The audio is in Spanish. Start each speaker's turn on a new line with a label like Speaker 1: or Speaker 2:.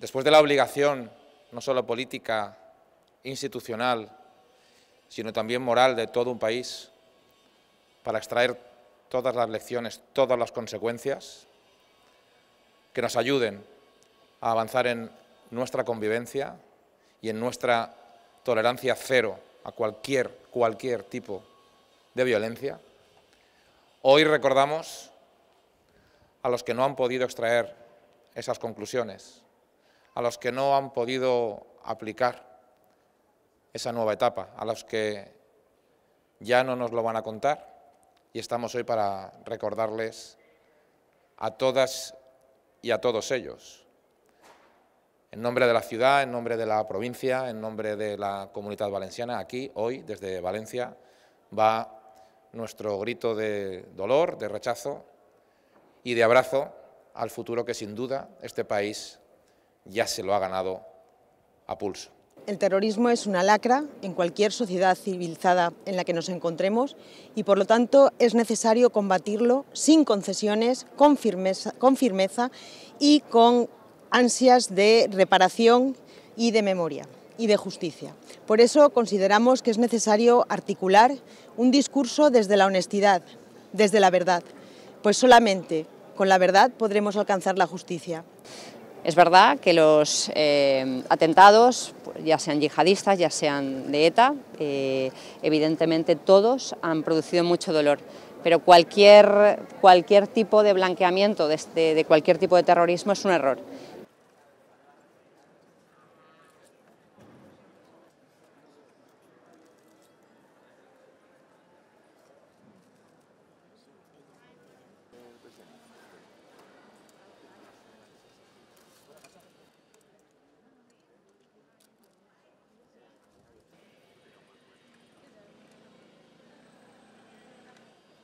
Speaker 1: después de la obligación, no solo política, institucional, sino también moral de todo un país, para extraer todas las lecciones, todas las consecuencias, que nos ayuden a avanzar en nuestra convivencia y en nuestra tolerancia cero a cualquier, cualquier tipo de violencia. Hoy recordamos a los que no han podido extraer esas conclusiones, a los que no han podido aplicar esa nueva etapa, a los que ya no nos lo van a contar y estamos hoy para recordarles a todas y a todos ellos. En nombre de la ciudad, en nombre de la provincia, en nombre de la comunidad valenciana, aquí, hoy, desde Valencia, va nuestro grito de dolor, de rechazo y de abrazo al futuro que sin duda este país ya se lo ha ganado a pulso.
Speaker 2: El terrorismo es una lacra en cualquier sociedad civilizada en la que nos encontremos y por lo tanto es necesario combatirlo sin concesiones, con firmeza, y con ansias de reparación y de memoria y de justicia. Por eso consideramos que es necesario articular un discurso desde la honestidad, desde la verdad, pues solamente con la verdad podremos alcanzar la justicia.
Speaker 3: Es verdad que los eh, atentados, ya sean yihadistas, ya sean de ETA, eh, evidentemente todos han producido mucho dolor, pero cualquier, cualquier tipo de blanqueamiento de, este, de cualquier tipo de terrorismo es un error